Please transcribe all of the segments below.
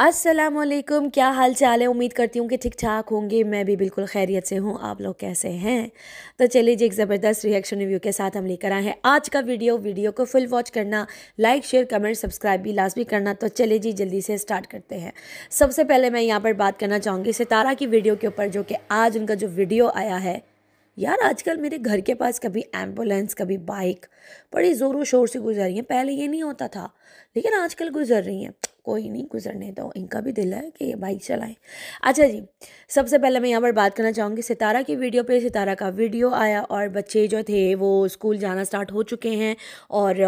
असलकुम क्या हाल चाल है उम्मीद करती हूँ कि ठीक ठाक होंगे मैं भी बिल्कुल खैरियत से हूँ आप लोग कैसे हैं तो चलिए जी एक ज़बरदस्त रिएक्शन रिव्यू के साथ हम लेकर आए हैं आज का वीडियो वीडियो को फुल वॉच करना लाइक शेयर कमेंट सब्सक्राइब भी लाजमी करना तो चलिए जी जल्दी से स्टार्ट करते हैं सबसे पहले मैं यहाँ पर बात करना चाहूँगी सितारा की वीडियो के ऊपर जो कि आज उनका जो वीडियो आया है यार आजकल मेरे घर के पास कभी एम्बुलेंस कभी बाइक बड़ी ज़ोरों शोर से गुजर रही हैं पहले ये नहीं होता था लेकिन आजकल गुजर रही हैं कोई नहीं गुजरने दो इनका भी दिल है कि ये बाइक चलाएं अच्छा जी सबसे पहले मैं यहाँ पर बात करना चाहूँगी सितारा की वीडियो पे सितारा का वीडियो आया और बच्चे जो थे वो स्कूल जाना स्टार्ट हो चुके हैं और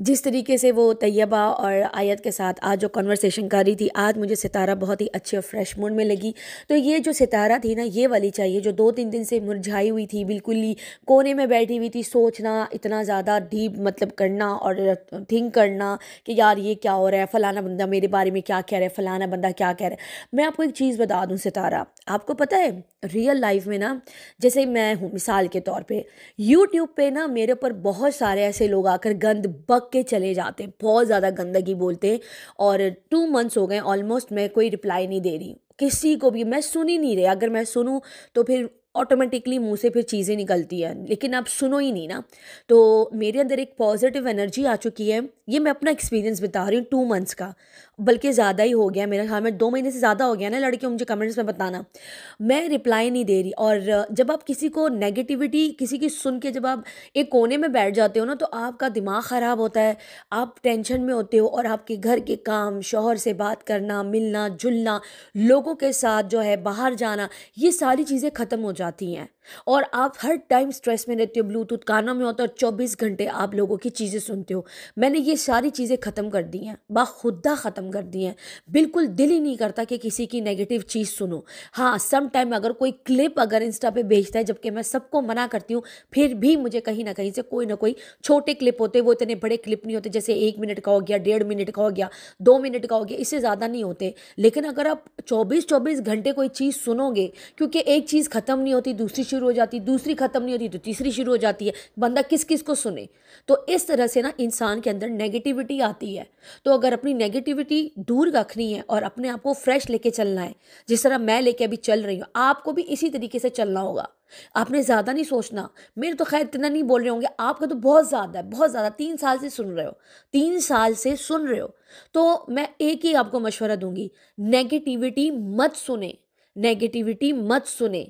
जिस तरीके से वो तैयबा और आयत के साथ आज जो कन्वर्सेशन कर रही थी आज मुझे सितारा बहुत ही अच्छे और फ्रेश मूड में लगी तो ये जो सितारा थी ना ये वाली चाहिए जो दो तीन दिन से मुरझाई हुई थी बिल्कुल ही कोने में बैठी हुई थी सोचना इतना ज़्यादा डीप मतलब करना और थिंक करना कि यार ये क्या हो रहा है फ़लाना बंदा मेरे बारे में क्या कह रहा है फ़लाना बंदा क्या कह रहा है मैं आपको एक चीज़ बता दूँ सितारा आपको पता है रियल लाइफ में ना जैसे मैं हूँ मिसाल के तौर पर यूट्यूब पर ना मेरे ऊपर बहुत सारे ऐसे लोग आकर गंद बक पक के चले जाते हैं बहुत ज़्यादा गंदगी बोलते हैं और टू मंथ्स हो गए ऑलमोस्ट मैं कोई रिप्लाई नहीं दे रही किसी को भी मैं सुन ही नहीं रही अगर मैं सुनूँ तो फिर ऑटोमेटिकली मुंह से फिर चीज़ें निकलती हैं लेकिन आप सुनो ही नहीं ना तो मेरे अंदर एक पॉजिटिव एनर्जी आ चुकी है ये मैं अपना एक्सपीरियंस बता रही हूँ टू मंथ्स का बल्कि ज़्यादा ही हो गया मेरे ख्याल में दो महीने से ज़्यादा हो गया ना लड़के मुझे कमेंट्स में बताना मैं रिप्लाई नहीं दे रही और जब आप किसी को नेगेटिविटी किसी की सुन के जब आप एक कोने में बैठ जाते हो ना तो आपका दिमाग ख़राब होता है आप टेंशन में होते हो और आपके घर के काम शोहर से बात करना मिलना जुलना लोगों के साथ जो है बाहर जाना ये सारी चीज़ें ख़त्म हो जाती हैं और आप हर टाइम स्ट्रेस में रहते हो ब्लूटूथ कानों में होता है और चौबीस घंटे आप लोगों की चीज़ें सुनते हो मैंने ये सारी चीज़ें ख़त्म कर दी हैं बाखुदा ख़त्म ख़त्म कर दिए हैं बिल्कुल दिल ही नहीं करता कि किसी की नेगेटिव चीज़ सुनो हाँ सम टाइम अगर कोई क्लिप अगर इंस्टा पे भेजता है जबकि मैं सबको मना करती हूँ फिर भी मुझे कहीं ना कहीं से कोई ना कोई छोटे क्लिप होते वो इतने बड़े क्लिप नहीं होते जैसे एक मिनट का हो गया डेढ़ मिनट का हो गया दो मिनट का हो गया इससे ज़्यादा नहीं होते लेकिन अगर आप चौबीस चौबीस घंटे कोई चीज़ सुनोगे क्योंकि एक चीज़ ख़त्म नहीं होती दूसरी शुरू हो जाती दूसरी ख़त्म नहीं होती तो तीसरी शुरू हो जाती है बंदा किस किस को सुने तो इस तरह से ना इंसान के अंदर नेगेटिविटी आती है तो अगर अपनी नेगेटिविटी नेगेटिविटी दूर रखनी है और अपने आप को फ्रेश लेके चलना है जिस तरह मैं लेके अभी चल रही हूँ आपको भी इसी तरीके से चलना होगा आपने ज़्यादा नहीं सोचना मेरे तो खैर इतना नहीं बोल रहे होंगे आपका तो बहुत ज़्यादा है बहुत ज़्यादा तीन साल से सुन रहे हो तीन साल से सुन रहे हो तो मैं एक ही आपको मशवरा दूंगी नेगेटिविटी मत सुने नेगेटिविटी मत सुने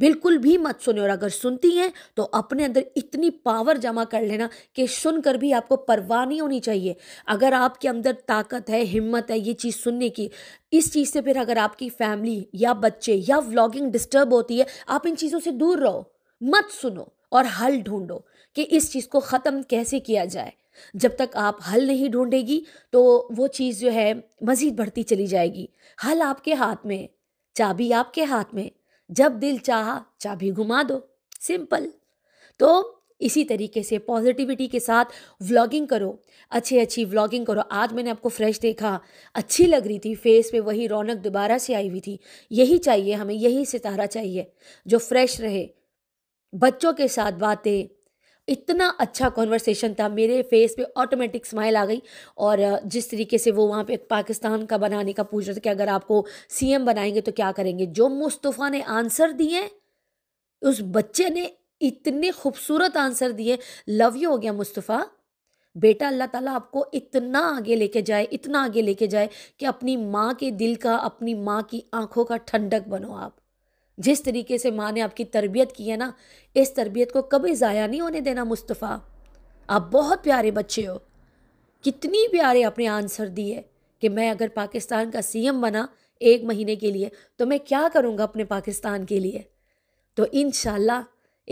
बिल्कुल भी मत सुने और अगर सुनती हैं तो अपने अंदर इतनी पावर जमा कर लेना कि सुनकर भी आपको परवाह नहीं होनी चाहिए अगर आपके अंदर ताकत है हिम्मत है ये चीज़ सुनने की इस चीज़ से फिर अगर आपकी फैमिली या बच्चे या व्लॉगिंग डिस्टर्ब होती है आप इन चीज़ों से दूर रहो मत सुनो और हल ढूंढो कि इस चीज़ को ख़त्म कैसे किया जाए जब तक आप हल नहीं ढूंढेगी तो वो चीज़ जो है मज़ीद बढ़ती चली जाएगी हल आपके हाथ में चाबी आपके हाथ में जब दिल चा चाबी घुमा दो सिंपल तो इसी तरीके से पॉजिटिविटी के साथ व्लॉगिंग करो अच्छी अच्छी व्लॉगिंग करो आज मैंने आपको फ्रेश देखा अच्छी लग रही थी फेस पे वही रौनक दोबारा से आई हुई थी यही चाहिए हमें यही सितारा चाहिए जो फ्रेश रहे बच्चों के साथ बातें इतना अच्छा कॉन्वर्सेशन था मेरे फेस पे ऑटोमेटिक स्माइल आ गई और जिस तरीके से वो वहाँ पे पाकिस्तान का बनाने का पूछ रहे थे कि अगर आपको सीएम बनाएंगे तो क्या करेंगे जो मुस्तफ़ा ने आंसर दिए उस बच्चे ने इतने खूबसूरत आंसर दिए लव यू हो गया मुस्तफ़ा बेटा अल्लाह ताला आपको इतना आगे लेके जाए इतना आगे लेके जाए कि अपनी माँ के दिल का अपनी माँ की आँखों का ठंडक बनो आप जिस तरीके से माँ ने आपकी तरबियत की है ना इस तरबियत को कभी ज़ाया नहीं होने देना मुस्तफ़ा आप बहुत प्यारे बच्चे हो कितनी प्यारे आपने आंसर दिए कि मैं अगर पाकिस्तान का सीएम बना एक महीने के लिए तो मैं क्या करूँगा अपने पाकिस्तान के लिए तो इन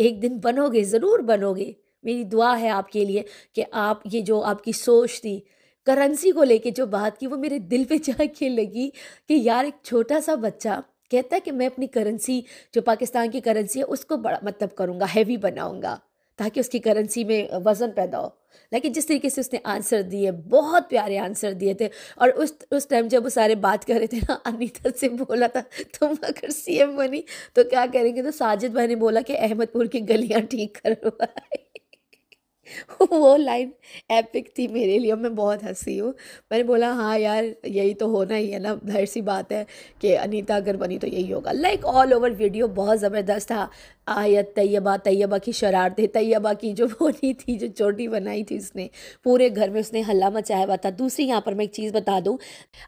एक दिन बनोगे ज़रूर बनोगे मेरी दुआ है आपके लिए कि आप ये जो आपकी सोच थी करेंसी को लेके जो बात की वो मेरे दिल पे जाके लगी कि यार एक छोटा सा बच्चा कहता है कि मैं अपनी करेंसी जो पाकिस्तान की करेंसी है उसको बड़ा मतलब करूँगा हैवी बनाऊँगा ताकि उसकी करेंसी में वज़न पैदा हो लेकिन जिस तरीके से उसने आंसर दिए बहुत प्यारे आंसर दिए थे और उस उस टाइम जब वो सारे बात कर रहे थे ना अनीता से बोला था तुम अगर सीएम बनी तो क्या करेंगे तो साजिद भाई ने बोला कि अहमदपुर की गलियां ठीक करवाए वो लाइन एपिक थी मेरे लिए मैं बहुत हंसी हूँ मैंने बोला हाँ यार यही तो होना ही है ना हर सी बात है कि अनीता अगर बनी तो यही होगा लाइक ऑल ओवर वीडियो बहुत ज़बरदस्त था आयत तैयबा तैयबा की शरारतें तैयबा की जो बोनी थी जो चोटी बनाई थी उसने पूरे घर में उसने हल्ला मचाया हुआ था दूसरी यहाँ पर मैं एक चीज़ बता दूँ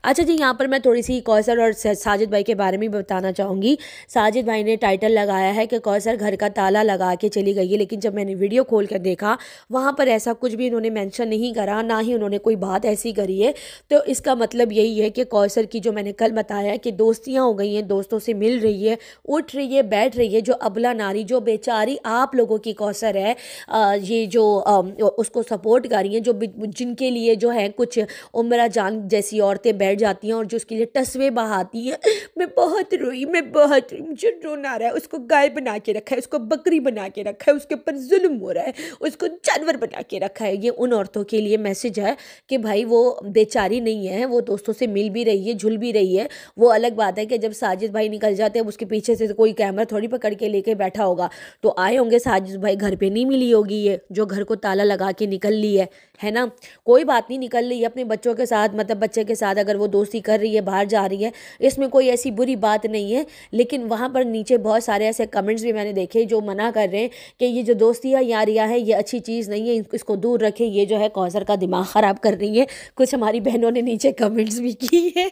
अच्छा जी यहाँ पर मैं थोड़ी सी कौसर और साजिद भाई के बारे में बताना चाहूँगी साजिद भाई ने टाइटल लगाया है कि कौसर घर का ताला लगा के चली गई है लेकिन जब मैंने वीडियो खोल कर देखा वहाँ पर ऐसा कुछ भी इन्होंने मेंशन नहीं करा ना ही उन्होंने कोई बात ऐसी करी है तो इसका मतलब यही है कि कौसर की जो मैंने कल बताया कि दोस्तियाँ हो गई हैं दोस्तों से मिल रही है उठ रही है बैठ रही है जो अबला नारी जो बेचारी आप लोगों की कौसर है आ, ये जो आ, उसको सपोर्ट कर रही हैं जो जिनके लिए जो है कुछ उम्र जान जैसी औरतें बैठ जाती हैं और जो उसके लिए टसवे बहाती हैं मैं बहुत रोई मैं बहुत रोई मुझे रोना रहा है उसको गाय बना के रखा है उसको बकरी बना के रखा है उसके ऊपर जुल्म हो रहा है उसको जानवर बना के रखा है ये उन औरतों के लिए मैसेज है कि भाई वो बेचारी नहीं है वो दोस्तों से मिल भी रही है झुल भी रही है वो अलग बात है कि जब साजिद भाई निकल जाते हैं उसके पीछे से कोई कैमरा थोड़ी पकड़ के लेके बैठा होगा तो आए होंगे साजिद भाई घर पर नहीं मिली होगी ये जो घर को ताला लगा के निकल ली है है ना कोई बात नहीं निकल रही है अपने बच्चों के साथ मतलब बच्चे के साथ अगर वो दोस्ती कर रही है बाहर जा रही है इसमें कोई ऐसी बुरी बात नहीं है लेकिन वहाँ पर नीचे बहुत सारे ऐसे कमेंट्स भी मैंने देखे जो मना कर रहे हैं कि ये जो दोस्ती है यारियाँ है ये अच्छी चीज़ चीज़ नहीं है इसको दूर रखें ये जो है कौसर का दिमाग ख़राब कर रही है कुछ हमारी बहनों ने नीचे कमेंट्स भी की है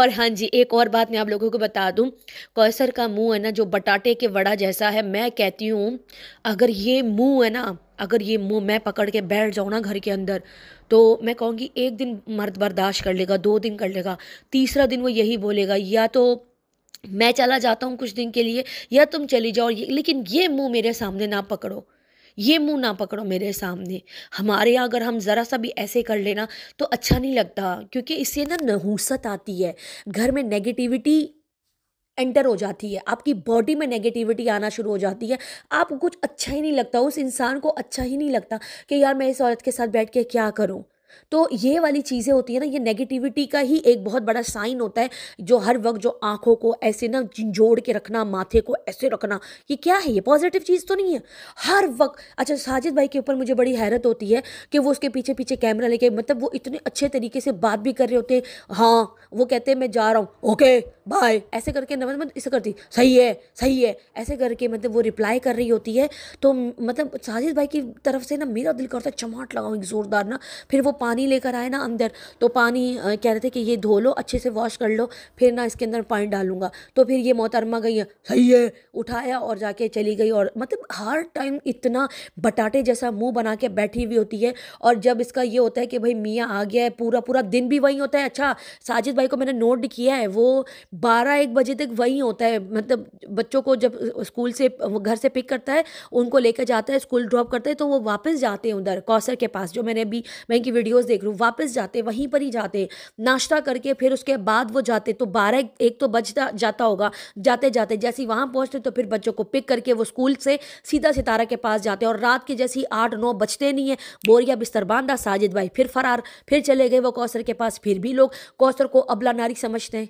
और हाँ जी एक और बात मैं आप लोगों को बता दूँ कौसर का मुँह है ना जो बटाटे के वड़ा जैसा है मैं कहती हूँ अगर ये मुँह है ना अगर ये मुँह मैं पकड़ के बैठ जाऊँ ना घर के अंदर तो मैं कहूँगी एक दिन मर्द बर्दाश्त कर लेगा दो दिन कर लेगा तीसरा दिन वो यही बोलेगा या तो मैं चला जाता हूँ कुछ दिन के लिए या तुम चली जाओ लेकिन ये मुँह मेरे सामने ना पकड़ो ये मुंह ना पकड़ो मेरे सामने हमारे यहाँ अगर हम ज़रा सा भी ऐसे कर लेना तो अच्छा नहीं लगता क्योंकि इससे ना नहूसत आती है घर में नेगेटिविटी एंटर हो जाती है आपकी बॉडी में नेगेटिविटी आना शुरू हो जाती है आपको कुछ अच्छा ही नहीं लगता उस इंसान को अच्छा ही नहीं लगता कि यार मैं इस औरत के साथ बैठ के क्या करूँ तो ये वाली चीज़ें होती है ना ये नेगेटिविटी का ही एक बहुत बड़ा साइन होता है जो हर वक्त जो आंखों को ऐसे ना जोड़ के रखना माथे को ऐसे रखना ये क्या है ये पॉजिटिव चीज़ तो नहीं है हर वक्त अच्छा साजिद भाई के ऊपर मुझे बड़ी हैरत होती है कि वो उसके पीछे पीछे कैमरा लेके मतलब वो इतने अच्छे तरीके से बात भी कर रहे होते हैं हाँ वो कहते हैं मैं जा रहा हूँ ओके बाय ऐसे करके न मतलब इसे करती सही है सही है ऐसे करके मतलब वो रिप्लाई कर रही होती है तो मतलब साजिद भाई की तरफ से ना मेरा दिल करता है चमाट लगाऊँ एक ज़ोरदार ना फिर वो पानी लेकर आए ना अंदर तो पानी कह रहे थे कि ये धो लो अच्छे से वॉश कर लो फिर ना इसके अंदर पानी डालूंगा तो फिर ये मोहतरमा गई सही है उठाया और जाके चली गई और मतलब हर टाइम इतना बटाटे जैसा मुंह बना के बैठी हुई होती है और जब इसका ये होता है कि भाई मियाँ आ गया है पूरा पूरा दिन भी वहीं होता है अच्छा साजिद भाई को मैंने नोट किया है वो बारह एक बजे तक वहीं होता है मतलब बच्चों को जब स्कूल से घर से पिक करता है उनको लेकर जाता है स्कूल ड्रॉप करता है तो वो वापस जाते हैं उधर कौसर के पास जो मैंने अभी मैं की वीडियो वीडियोस देख लूँ वापस जाते वहीं पर ही जाते नाश्ता करके फिर उसके बाद वो जाते तो बारह एक तो बजता जाता होगा जाते जाते जैसे वहाँ पहुँचते तो फिर बच्चों को पिक करके वो स्कूल से सीधा सितारा के पास जाते और रात के जैसी आठ नौ बजते नहीं है बोरिया बिस्तर बांधा साजिद भाई फिर फरार फिर चले गए वो कौसर के पास फिर भी लोग कौसर को अबला नारी समझते हैं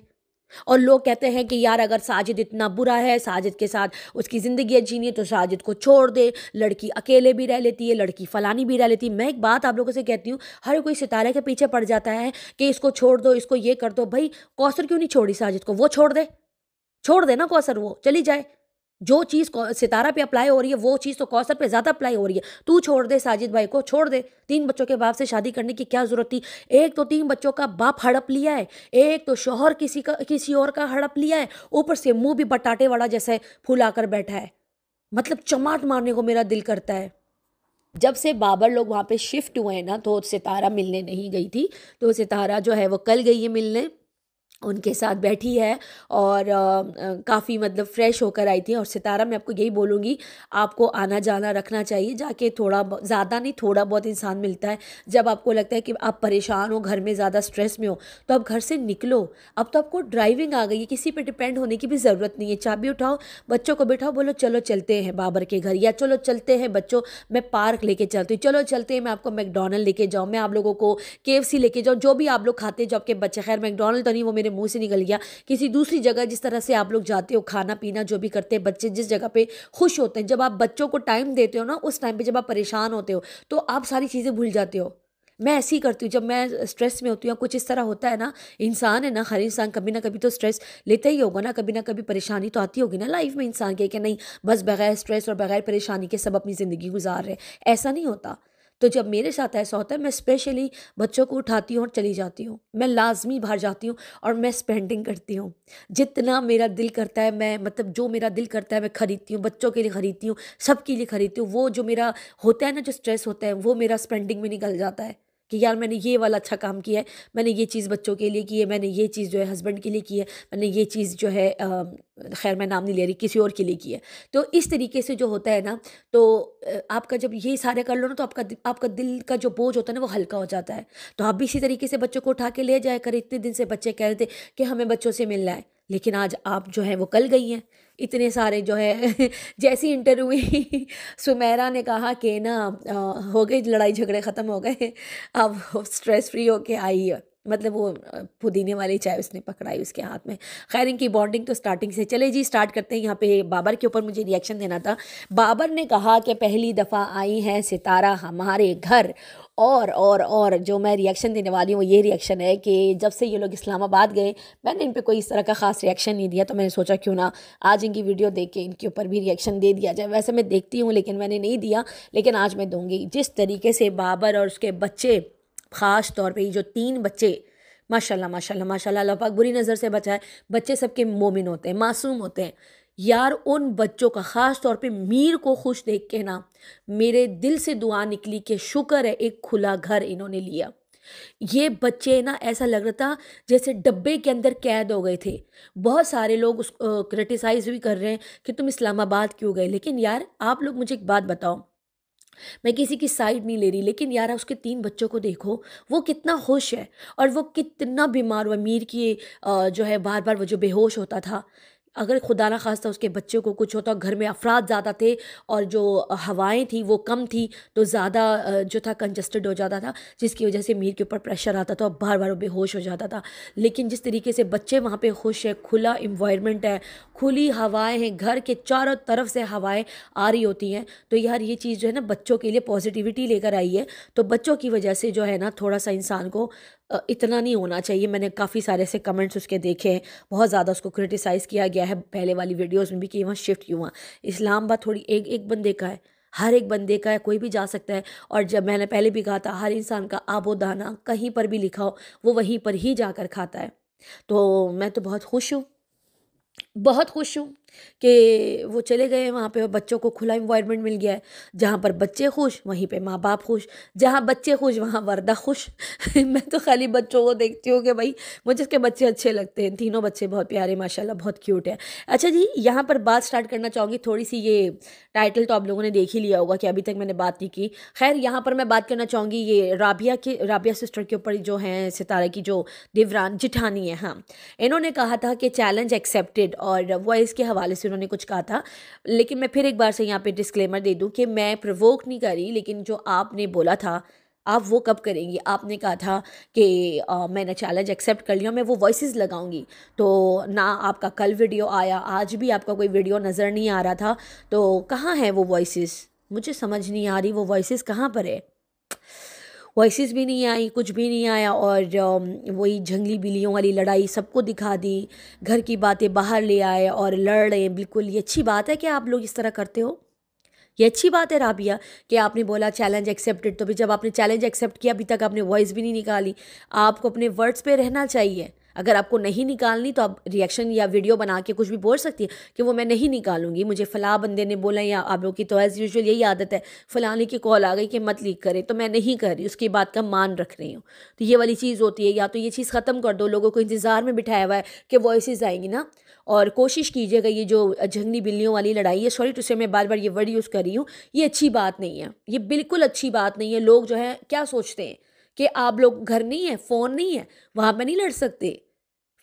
और लोग कहते हैं कि यार अगर साजिद इतना बुरा है साजिद के साथ उसकी ज़िंदगी अच्छी नहीं है तो साजिद को छोड़ दे लड़की अकेले भी रह लेती है लड़की फ़लानी भी रह लेती है मैं एक बात आप लोगों से कहती हूँ हर कोई सितारे के पीछे पड़ जाता है कि इसको छोड़ दो इसको ये कर दो भाई कौसर क्यों नहीं छोड़ी साजिद को वो छोड़ दे छोड़ दे ना कौसर वो चली जाए जो चीज़ सितारा पे अप्लाई हो रही है वो चीज़ तो कौसर पे ज़्यादा अप्लाई हो रही है तू छोड़ दे साजिद भाई को छोड़ दे तीन बच्चों के बाप से शादी करने की क्या ज़रूरत थी एक तो तीन बच्चों का बाप हड़प लिया है एक तो शोहर किसी का किसी और का हड़प लिया है ऊपर से मुंह भी बटाटे वाला जैसे फूला कर बैठा है मतलब चमाट मारने को मेरा दिल करता है जब से बाबर लोग वहाँ पे शिफ्ट हुए हैं ना तो सितारा मिलने नहीं गई थी तो सितारा जो है वो कल गई है मिलने उनके साथ बैठी है और काफ़ी मतलब फ़्रेश होकर आई थी और सितारा मैं आपको यही बोलूँगी आपको आना जाना रखना चाहिए जाके थोड़ा ज़्यादा नहीं थोड़ा बहुत इंसान मिलता है जब आपको लगता है कि आप परेशान हो घर में ज़्यादा स्ट्रेस में हो तो आप घर से निकलो अब तो आपको ड्राइविंग आ गई है किसी पर डिपेंड होने की भी ज़रूरत नहीं है चाबी उठाओ बच्चों को बैठाओ बोलो चलो चलते हैं बाबर के घर या चलो चलते हैं बच्चों मैं पार्क लेके चलती हूँ चलो चलते हैं मैं आपको मैकडोनल्ड लेके जाऊँ मैं आप लोगों को के लेके जाऊँ जो भी आप लोग खाते जो आपके बच्चे खैर मैकडोनल्ड तो नहीं वो मेरे मेरे मुंह से निकल गया किसी दूसरी जगह जिस तरह से आप लोग जाते हो खाना पीना जो भी करते हैं बच्चे जिस जगह पे खुश होते हैं जब आप बच्चों को टाइम देते हो ना उस टाइम पे जब आप परेशान होते हो तो आप सारी चीज़ें भूल जाते हो मैं ऐसे ही करती हूँ जब मैं स्ट्रेस में होती हूँ कुछ इस तरह होता है ना इंसान है ना हर इंसान कभी ना कभी तो स्ट्रेस लेता ही होगा ना कभी ना कभी परेशानी तो आती होगी ना लाइफ में इंसान के कि नहीं बस बगैर स्ट्रेस और बगैर परेशानी के सब अपनी ज़िंदगी गुजार रहे ऐसा नहीं होता तो जब मेरे साथ ऐसा होता है मैं स्पेशली बच्चों को उठाती हूँ और चली जाती हूँ मैं लाजमी बाहर जाती हूँ और मैं स्पेंडिंग करती हूँ जितना मेरा दिल करता है मैं मतलब जो मेरा दिल करता है मैं ख़रीदती हूँ बच्चों के लिए ख़रीदती हूँ सबके लिए ख़रीदती हूँ वो जो मेरा होता है ना जो स्ट्रेस होता है वो मेरा स्पेंडिंग में निकल जाता है कि यार मैंने ये वाला अच्छा काम किया है मैंने ये चीज़ बच्चों के लिए की है मैंने ये चीज़ जो है हस्बैंड के लिए की है मैंने ये चीज़ जो है खैर मैं नाम नहीं ले रही किसी और के लिए की है तो इस तरीके से जो होता है ना तो आपका जब ये सारे कर लो ना तो आपका आपका दिल का जो बोझ होता है ना वो हल्का हो जाता है तो आप भी इसी तरीके से बच्चों को उठा के ले जाया करें इतने दिन से बच्चे कह रहे थे कि हमें बच्चों से मिलना है लेकिन आज आप जो है वो कल गई हैं इतने सारे जो है जैसी इंटरव्यू हुई सुमेरा ने कहा कि ना हो गई लड़ाई झगड़े ख़त्म हो गए अब स्ट्रेस फ्री होके आई है मतलब वो पुदीने वाली चाय उसने पकड़ाई उसके हाथ में खैर इनकी बॉन्डिंग तो स्टार्टिंग से चले जी स्टार्ट करते हैं यहाँ पे बाबर के ऊपर मुझे रिएक्शन देना था बाबर ने कहा कि पहली दफ़ा आई है सितारा हमारे घर और और और जो मैं रिएक्शन देने वाली हूँ वो ये रिएक्शन है कि जब से ये लोग इस्लामाबाद गए मैंने इन पर कोई इस तरह का ख़ास रिएक्शन नहीं दिया तो मैंने सोचा क्यों ना आज इनकी वीडियो देख के इनके ऊपर भी रिएक्शन दे दिया जाए वैसे मैं देखती हूँ लेकिन मैंने नहीं दिया लेकिन आज मैं दूँगी जिस तरीके से बाबर और उसके बच्चे ख़ास तौर पे ये जो तीन बच्चे माशाल्लाह माशाल्लाह माशाल्लाह अल्लाह पाक बुरी नज़र से बचाए बच्चे सबके मोमिन होते हैं मासूम होते हैं यार उन बच्चों का ख़ास तौर पे मीर को खुश देख के ना मेरे दिल से दुआ निकली कि शुक्र है एक खुला घर इन्होंने लिया ये बच्चे ना ऐसा लग रहा था जैसे डब्बे के अंदर कैद हो गए थे बहुत सारे लोग उस क्रिटिसाइज़ भी कर रहे हैं कि तुम इस्लामाबाद क्यों गए लेकिन यार आप लोग मुझे एक बात बताओ मैं किसी की साइड नहीं ले रही लेकिन यार उसके तीन बच्चों को देखो वो कितना खुश है और वो कितना बीमार हुआ मीर की जो है बार बार वो जो बेहोश होता था अगर खुदा ना खास्ता उसके बच्चे को कुछ होता तो घर में अफराद ज़्यादा थे और जो हवाएं थी वो कम थी तो ज़्यादा जो था कंजस्टेड हो जाता था जिसकी वजह से मीर के ऊपर प्रेशर आता था और बार बार वो बेहोश हो जाता था लेकिन जिस तरीके से बच्चे वहाँ पे खुश है खुला इन्वायरमेंट है खुली हवाएं हैं घर के चारों तरफ से हवाएं आ रही होती हैं तो यार ये चीज़ जो है ना बच्चों के लिए पॉजिटिविटी लेकर आई है तो बच्चों की वजह से जो है ना थोड़ा सा इंसान को इतना नहीं होना चाहिए मैंने काफ़ी सारे ऐसे कमेंट्स उसके देखे हैं बहुत ज़्यादा उसको क्रिटिसाइज़ किया गया है पहले वाली वीडियोज़ में भी कि वहाँ शिफ्ट क्यों हुआ इस्लामाबाद थोड़ी एक एक बंदे का है हर एक बंदे का है कोई भी जा सकता है और जब मैंने पहले भी कहा था हर इंसान का आबोदाना कहीं पर भी लिखा हो वो वहीं पर ही जाकर खाता है तो मैं तो बहुत खुश हूँ बहुत खुश हूँ कि वो चले गए वहाँ पे बच्चों को खुला इन्वायरमेंट मिल गया है जहाँ पर बच्चे खुश वहीं पे माँ बाप खुश जहाँ बच्चे खुश वहाँ वर्दा खुश मैं तो खाली बच्चों को देखती हूँ कि भाई मुझे इसके बच्चे अच्छे लगते हैं तीनों बच्चे बहुत प्यारे माशा बहुत क्यूट है अच्छा जी यहाँ पर बात स्टार्ट करना चाहूँगी थोड़ी सी ये टाइटल तो आप लोगों ने देख ही लिया होगा कि अभी तक मैंने बात नहीं की खैर यहाँ पर मैं बात करना चाहूँगी ये राबिया के राबिया सिस्टर के ऊपर जो हैं सितारे की जो देवरान जिठानी है हाँ इन्होंने कहा था कि चैलेंज एक्सेप्टेड और वॉइस के हवा हवाले से उन्होंने कुछ कहा था लेकिन मैं फिर एक बार से यहाँ पे डिस्क्लेमर दे दूँ कि मैं प्रवोक नहीं करी लेकिन जो आपने बोला था आप वो कब करेंगी आपने कहा था कि मैंने चैलेंज एक्सेप्ट कर लिया मैं वो वॉइस लगाऊंगी तो ना आपका कल वीडियो आया आज भी आपका कोई वीडियो नज़र नहीं आ रहा था तो कहाँ है वो वॉइस मुझे समझ नहीं आ रही वो वॉइस कहाँ पर है वॉइस भी नहीं आई कुछ भी नहीं आया और um, वही जंगली बिलियों वाली लड़ाई सबको दिखा दी घर की बातें बाहर ले आए और लड़ रहे बिल्कुल ये अच्छी बात है कि आप लोग इस तरह करते हो ये अच्छी बात है राबिया कि आपने बोला चैलेंज एक्सेप्टेड तो भी जब आपने चैलेंज एक्सेप्ट किया अभी तक आपने वॉइस भी नहीं निकाली आपको अपने वर्ड्स पे रहना चाहिए अगर आपको नहीं निकालनी तो आप रिएक्शन या वीडियो बना के कुछ भी बोल सकती है कि वो मैं नहीं निकालूंगी मुझे फ़लाँ बंदे ने बोला या आप लोग की तो एज़ यूजल यही आदत है फ़लाने की कॉल आ गई कि मत लीक करें तो मैं नहीं कर रही उसकी बात का मान रख रही हूँ तो ये वाली चीज़ होती है या तो ये चीज़ ख़त्म कर दो लोगों को इंतज़ार में बिठाया हुआ है कि वॉइस आएंगी ना और कोशिश कीजिएगा ये जो जंगली बिल्लियों वाली लड़ाई है सॉरी टू से मैं बार बार ये वर्ड यूज़ कर रही हूँ ये अच्छी बात नहीं है ये बिल्कुल अच्छी बात नहीं है लोग जो है क्या सोचते हैं कि आप लोग घर नहीं है फ़ोन नहीं है वहाँ पर नहीं लड़ सकते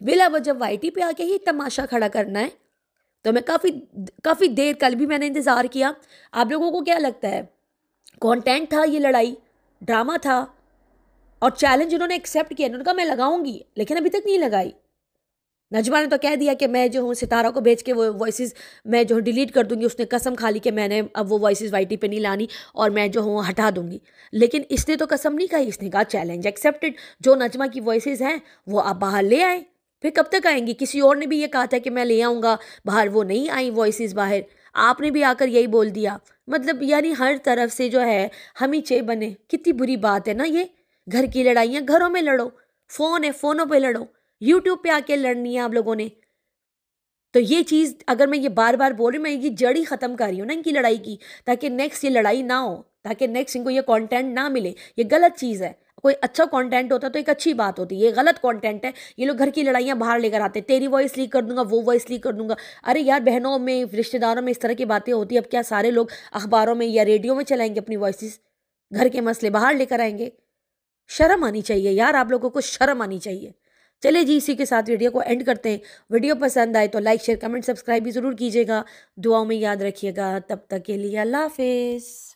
बिला वजह वाई टी पे आके ही तमाशा खड़ा करना है तो मैं काफ़ी काफ़ी देर कल भी मैंने इंतज़ार किया आप लोगों को क्या लगता है कंटेंट था ये लड़ाई ड्रामा था और चैलेंज उन्होंने एक्सेप्ट किया उन्होंने कहा मैं लगाऊंगी लेकिन अभी तक नहीं लगाई नजमा ने तो कह दिया कि मैं जो हूँ सितारा को भेज के वो वॉइस मैं जो हूँ डिलीट कर दूंगी उसने कसम खा ली कि मैंने अब वो वॉइस टी पे नहीं लानी और मैं जो हूँ हटा दूंगी लेकिन इसने तो कसम नहीं खाई इसने कहा चैलेंज एक्सेप्टेड जो नजमा की वॉइस हैं वो आप बाहर ले आएँ फिर कब तक आएंगी किसी और ने भी ये कहा था कि मैं ले आऊँगा बाहर वो नहीं आई वॉइस बाहर आपने भी आकर यही बोल दिया मतलब यानी हर तरफ से जो है हम ही चे बने कितनी बुरी बात है ना ये घर की लड़ाइयाँ घरों में लड़ो फ़ोन है फ़ोनों पे लड़ो यूट्यूब पे आके लड़नी है आप लोगों ने तो ये चीज़ अगर मैं ये बार बार बोल रही हूँ मैं इनकी जड़ ही ख़त्म कर रही हूँ ना इनकी लड़ाई की ताकि नेक्स्ट ये लड़ाई ना हो ताकि नेक्स्ट इनको ये कंटेंट ना मिले ये गलत चीज़ है कोई अच्छा कंटेंट होता तो एक अच्छी बात होती ये गलत कंटेंट है ये लोग घर की लड़ाइयाँ बाहर लेकर आते तेरी वॉइस लीक कर दूंगा वो वॉइस लीक कर दूंगा अरे यार बहनों में रिश्तेदारों में इस तरह की बातें होती है अब क्या सारे लोग अखबारों में या रेडियो में चलाएंगे अपनी वॉइस घर के मसले बाहर लेकर आएंगे शर्म आनी चाहिए यार आप लोगों को शर्म आनी चाहिए चलिए जी इसी के साथ वीडियो को एंड करते हैं वीडियो पसंद आए तो लाइक शेयर कमेंट सब्सक्राइब भी ज़रूर कीजिएगा दुआओं में याद रखिएगा तब तक के लिए अल्लाह हाफिज़